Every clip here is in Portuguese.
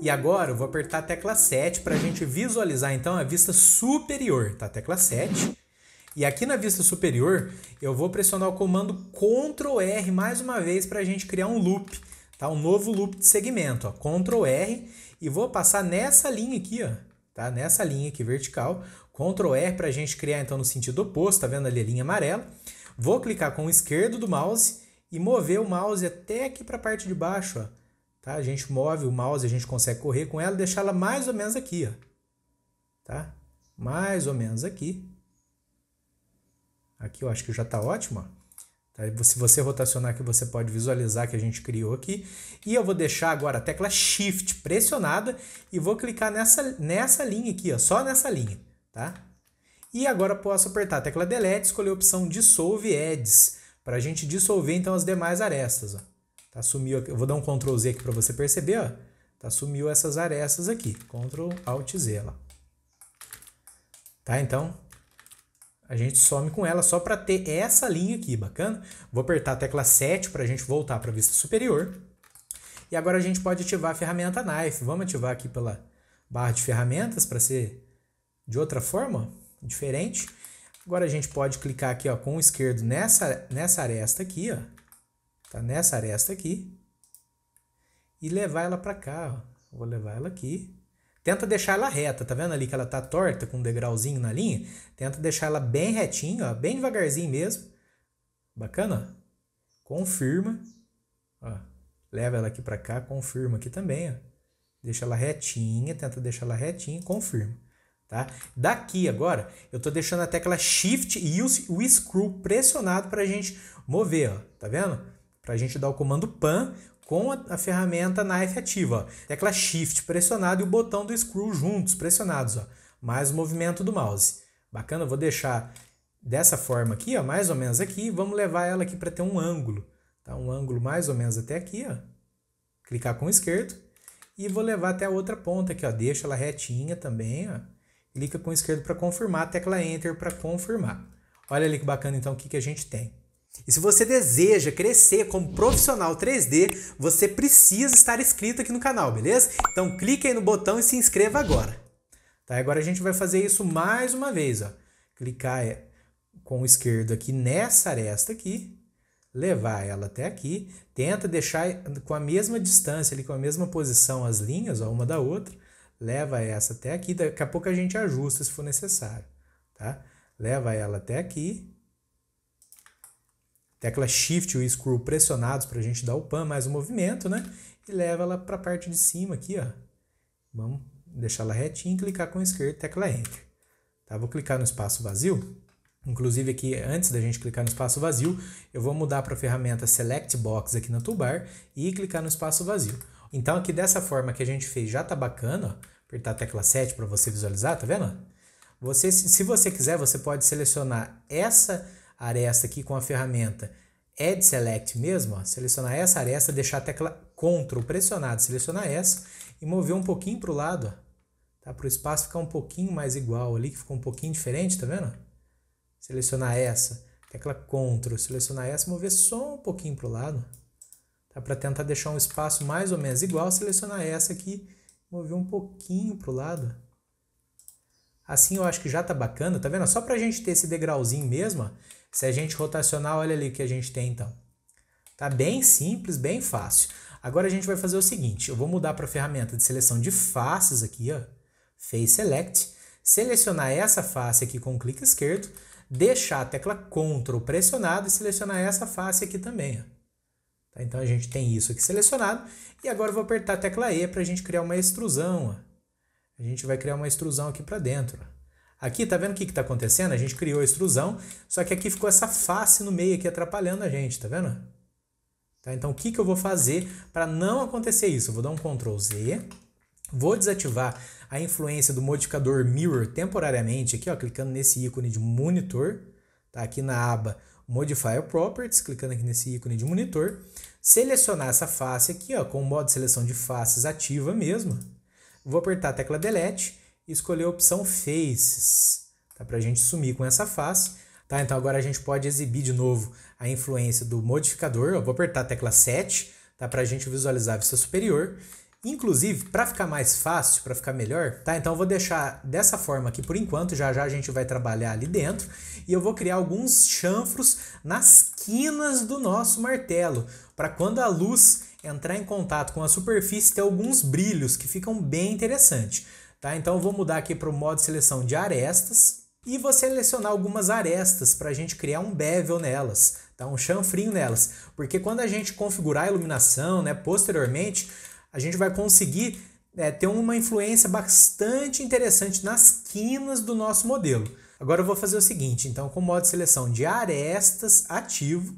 E agora eu vou apertar a tecla 7 para a gente visualizar então a vista superior, tá? Tecla 7. E aqui na vista superior eu vou pressionar o comando Ctrl R mais uma vez para a gente criar um loop, tá? Um novo loop de segmento, ó. Ctrl R e vou passar nessa linha aqui, ó, tá? Nessa linha aqui vertical, Ctrl R para a gente criar então no sentido oposto, tá vendo ali a linha amarela? Vou clicar com o esquerdo do mouse e mover o mouse até aqui para a parte de baixo. Ó. Tá? A gente move o mouse, a gente consegue correr com ela, deixar ela mais ou menos aqui. Ó. Tá? Mais ou menos aqui. Aqui eu acho que já está ótimo. Ó. Tá? Se você rotacionar aqui, você pode visualizar que a gente criou aqui. E eu vou deixar agora a tecla Shift pressionada e vou clicar nessa, nessa linha aqui, ó, só nessa linha. Tá? E agora eu posso apertar a tecla Delete e escolher a opção Dissolve Edges para a gente dissolver então as demais arestas. Ó. Tá, sumiu, eu vou dar um Ctrl Z aqui para você perceber, ó. Tá, sumiu essas arestas aqui, Ctrl Alt Z. ela, Tá, então a gente some com ela só para ter essa linha aqui, bacana? Vou apertar a tecla 7 para a gente voltar para a vista superior. E agora a gente pode ativar a ferramenta Knife. Vamos ativar aqui pela barra de ferramentas para ser de outra forma, diferente. Agora a gente pode clicar aqui ó, com o esquerdo nessa, nessa aresta aqui, ó, tá nessa aresta aqui, e levar ela para cá. Ó. Vou levar ela aqui. Tenta deixar ela reta, tá vendo ali que ela tá torta, com um degrauzinho na linha? Tenta deixar ela bem retinha ó, bem devagarzinho mesmo. Bacana? Confirma. Ó. Leva ela aqui para cá, confirma aqui também, ó. Deixa ela retinha, tenta deixar ela retinha, confirma. Tá? Daqui agora, eu estou deixando a tecla Shift e o, screw pressionado para a gente mover, ó, tá vendo? Para a gente dar o comando PAN com a, a ferramenta Knife ativa. Ó. Tecla Shift pressionado e o botão do screw juntos, pressionados. Ó. Mais o movimento do mouse. Bacana, eu vou deixar dessa forma aqui, ó, mais ou menos aqui. Vamos levar ela aqui para ter um ângulo. Tá? Um ângulo mais ou menos até aqui. Ó. Clicar com o esquerdo. E vou levar até a outra ponta aqui. Ó. Deixa ela retinha também. Ó clica com o esquerdo para confirmar, tecla Enter para confirmar. Olha ali que bacana então o que, que a gente tem. E se você deseja crescer como profissional 3D, você precisa estar inscrito aqui no canal, beleza? Então clique aí no botão e se inscreva agora. Tá, agora a gente vai fazer isso mais uma vez, ó. Clicar é, com o esquerdo aqui nessa aresta aqui, levar ela até aqui, tenta deixar com a mesma distância ali, com a mesma posição as linhas, ó, uma da outra leva essa até aqui, daqui a pouco a gente ajusta se for necessário, tá? Leva ela até aqui. Tecla Shift e o Screw pressionados para a gente dar o pan mais o um movimento, né? E leva ela para a parte de cima aqui, ó. Vamos deixar ela retinha e clicar com o esquerdo, tecla Enter. Tá? Vou clicar no espaço vazio. Inclusive aqui, antes da gente clicar no espaço vazio, eu vou mudar para a ferramenta Select Box aqui na toolbar e clicar no espaço vazio. Então aqui dessa forma que a gente fez já tá bacana, ó apertar a tecla 7 para você visualizar, tá vendo? Você, se você quiser, você pode selecionar essa aresta aqui com a ferramenta Add Select mesmo, ó, selecionar essa aresta, deixar a tecla CTRL pressionada, selecionar essa e mover um pouquinho para o lado, tá? para o espaço ficar um pouquinho mais igual ali, que ficou um pouquinho diferente, tá vendo? Selecionar essa, tecla CTRL, selecionar essa, mover só um pouquinho para o lado, tá? para tentar deixar um espaço mais ou menos igual, selecionar essa aqui Mover um pouquinho pro lado. Assim eu acho que já tá bacana, tá vendo? Só para a gente ter esse degrauzinho mesmo, ó, se a gente rotacionar, olha ali o que a gente tem então. Tá bem simples, bem fácil. Agora a gente vai fazer o seguinte, eu vou mudar para a ferramenta de seleção de faces aqui, ó, Face Select, selecionar essa face aqui com o clique esquerdo, deixar a tecla Ctrl pressionada e selecionar essa face aqui também, ó. Tá? Então a gente tem isso aqui selecionado e agora eu vou apertar a tecla E para a gente criar uma extrusão. A gente vai criar uma extrusão aqui para dentro. Aqui, tá vendo o que está acontecendo? A gente criou a extrusão, só que aqui ficou essa face no meio aqui atrapalhando a gente, tá vendo? Tá? Então o que, que eu vou fazer para não acontecer isso? Eu vou dar um Ctrl Z, vou desativar a influência do modificador Mirror temporariamente aqui, ó, clicando nesse ícone de monitor, tá? aqui na aba Modify Properties, clicando aqui nesse ícone de monitor, selecionar essa face aqui, ó, com o modo de seleção de faces ativa mesmo. Vou apertar a tecla Delete e escolher a opção Faces, tá? para a gente sumir com essa face. Tá? Então agora a gente pode exibir de novo a influência do modificador. Eu vou apertar a tecla 7 tá? para a gente visualizar a vista superior Inclusive, para ficar mais fácil, para ficar melhor, tá? Então eu vou deixar dessa forma aqui por enquanto, já já a gente vai trabalhar ali dentro, e eu vou criar alguns chanfros nas quinas do nosso martelo, para quando a luz entrar em contato com a superfície ter alguns brilhos que ficam bem interessantes, tá? Então eu vou mudar aqui para o modo de seleção de arestas e vou selecionar algumas arestas para a gente criar um bevel nelas, tá? Um chanfrinho nelas, porque quando a gente configurar a iluminação, né, posteriormente, a gente vai conseguir é, ter uma influência bastante interessante nas quinas do nosso modelo. Agora eu vou fazer o seguinte, então com o modo de seleção de arestas ativo,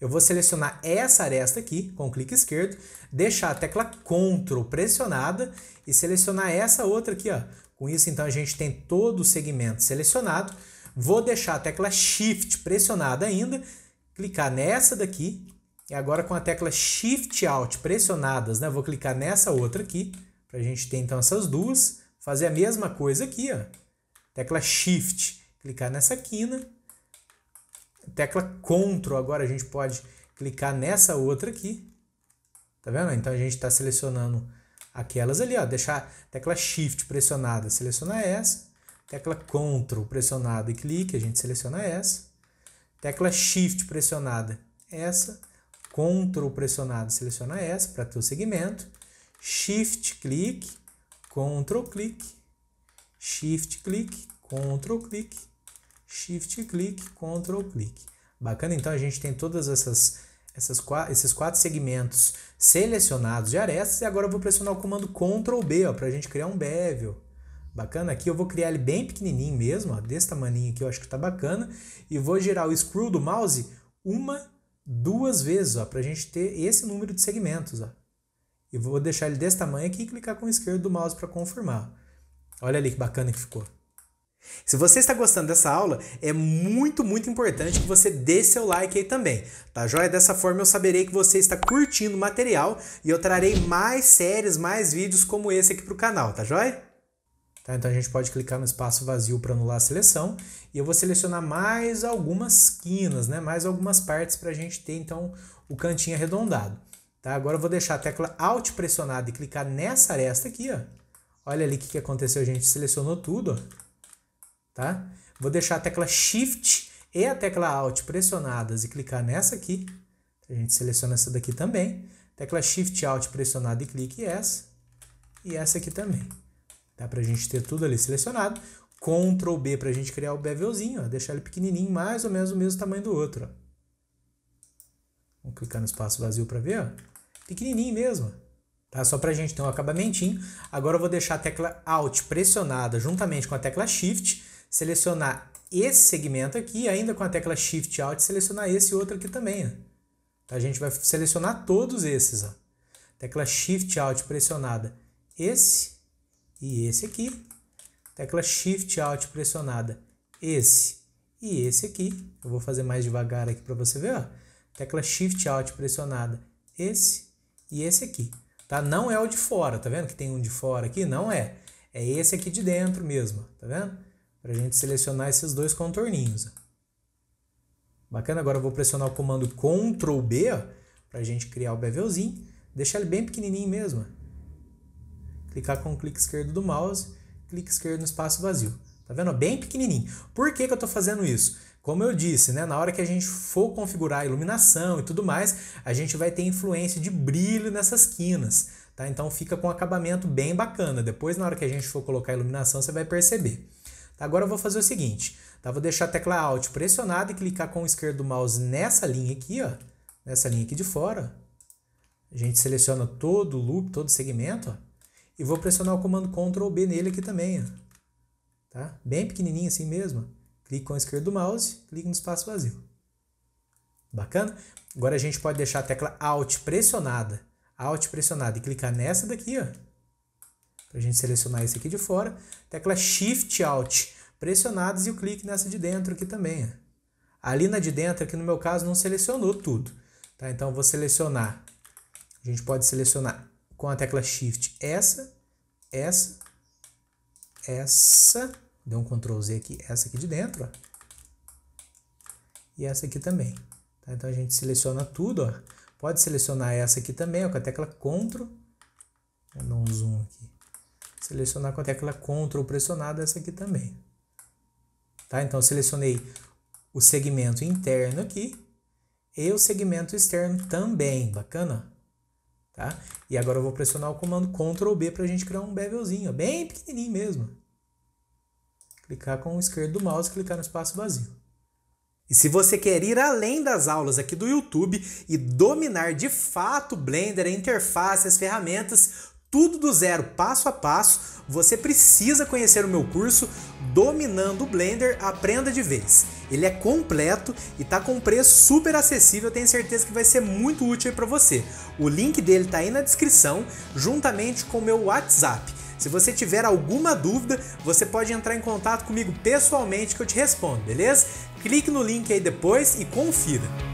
eu vou selecionar essa aresta aqui com o clique esquerdo, deixar a tecla CTRL pressionada e selecionar essa outra aqui. Ó. Com isso, então, a gente tem todo o segmento selecionado. Vou deixar a tecla SHIFT pressionada ainda, clicar nessa daqui e agora com a tecla Shift Alt pressionadas, né? Vou clicar nessa outra aqui, para a gente ter então essas duas. Fazer a mesma coisa aqui, ó. Tecla Shift, clicar nessa quina. Tecla Ctrl, agora a gente pode clicar nessa outra aqui. Tá vendo? Então a gente está selecionando aquelas ali, ó. Deixar tecla Shift pressionada, selecionar essa. Tecla Ctrl pressionada e clique, a gente seleciona essa. Tecla Shift pressionada, essa Ctrl pressionado seleciona essa para ter o segmento, Shift clique, Ctrl clique, Shift clique, Ctrl clique, Shift clique, Ctrl clique. Bacana, então a gente tem todas essas essas, esses quatro segmentos selecionados de arestas e agora eu vou pressionar o comando Ctrl B para a gente criar um bevel. Bacana, aqui eu vou criar ele bem pequenininho mesmo, ó, desse tamanho aqui eu acho que tá bacana. E vou girar o screw do mouse uma duas vezes, ó, para a gente ter esse número de segmentos, ó. E vou deixar ele desse tamanho aqui e clicar com o esquerdo do mouse para confirmar. Olha ali que bacana que ficou. Se você está gostando dessa aula, é muito, muito importante que você dê seu like aí também, tá joia? Dessa forma eu saberei que você está curtindo o material e eu trarei mais séries, mais vídeos como esse aqui para o canal, tá joia? Tá? Então a gente pode clicar no espaço vazio para anular a seleção e eu vou selecionar mais algumas quinas, né? mais algumas partes para a gente ter então o cantinho arredondado. Tá? Agora eu vou deixar a tecla Alt pressionada e clicar nessa aresta aqui. Ó. Olha ali o que, que aconteceu, a gente selecionou tudo. Tá? Vou deixar a tecla Shift e a tecla Alt pressionadas e clicar nessa aqui. A gente seleciona essa daqui também. Tecla Shift Alt pressionada e clique essa. E essa aqui também para a gente ter tudo ali selecionado. Ctrl B para a gente criar o bevelzinho, ó, deixar ele pequenininho, mais ou menos o mesmo tamanho do outro. Ó. Vamos clicar no espaço vazio para ver, ó. pequenininho mesmo. Tá? Só para a gente ter um acabamentinho. Agora eu vou deixar a tecla Alt pressionada juntamente com a tecla Shift, selecionar esse segmento aqui, ainda com a tecla Shift Alt, selecionar esse outro aqui também. Ó. Tá? A gente vai selecionar todos esses. Ó. Tecla Shift Alt pressionada esse e esse aqui. Tecla Shift Alt pressionada, esse e esse aqui. Eu vou fazer mais devagar aqui para você ver, ó. Tecla Shift Alt pressionada, esse e esse aqui. Tá? Não é o de fora, tá vendo que tem um de fora aqui? Não é. É esse aqui de dentro mesmo, tá vendo? Para a gente selecionar esses dois contorninhos. Ó. Bacana, agora eu vou pressionar o comando Ctrl B para a gente criar o bevelzinho. Deixar ele bem pequenininho mesmo clicar com o clique esquerdo do mouse, clique esquerdo no espaço vazio. Tá vendo? Bem pequenininho. Por que, que eu estou fazendo isso? Como eu disse, né, na hora que a gente for configurar a iluminação e tudo mais, a gente vai ter influência de brilho nessas quinas. Tá? Então fica com um acabamento bem bacana. Depois, na hora que a gente for colocar a iluminação, você vai perceber. Tá? Agora eu vou fazer o seguinte. Tá? Vou deixar a tecla Alt pressionada e clicar com o esquerdo do mouse nessa linha aqui, ó, nessa linha aqui de fora. A gente seleciona todo o loop, todo o segmento. Ó. E vou pressionar o comando Ctrl B nele aqui também, ó. Tá? Bem pequenininho assim mesmo. Clique com o esquerdo do mouse, clique no espaço vazio. Bacana? Agora a gente pode deixar a tecla Alt pressionada. Alt pressionada e clicar nessa daqui, ó. Pra gente selecionar esse aqui de fora. Tecla Shift Alt pressionadas e o clique nessa de dentro aqui também, ó. Ali na de dentro, aqui no meu caso, não selecionou tudo. Tá? Então, vou selecionar. A gente pode selecionar com a tecla Shift essa, essa, essa, deu um Ctrl Z aqui, essa aqui de dentro, ó, e essa aqui também. Tá? Então a gente seleciona tudo, ó. pode selecionar essa aqui também ó, com a tecla Ctrl, vou dar um zoom aqui, selecionar com a tecla Ctrl pressionada essa aqui também. Tá? Então selecionei o segmento interno aqui e o segmento externo também, bacana? Tá? E agora eu vou pressionar o comando Ctrl B para a gente criar um bevelzinho, ó, bem pequenininho mesmo. Clicar com o esquerdo do mouse e clicar no espaço vazio. E se você quer ir além das aulas aqui do YouTube e dominar de fato o Blender, a interface, as ferramentas, tudo do zero, passo a passo, você precisa conhecer o meu curso Dominando o Blender Aprenda de Vez. Ele é completo e tá com preço super acessível, tenho certeza que vai ser muito útil para você. O link dele tá aí na descrição, juntamente com o meu WhatsApp. Se você tiver alguma dúvida, você pode entrar em contato comigo pessoalmente que eu te respondo, beleza? Clique no link aí depois e confira.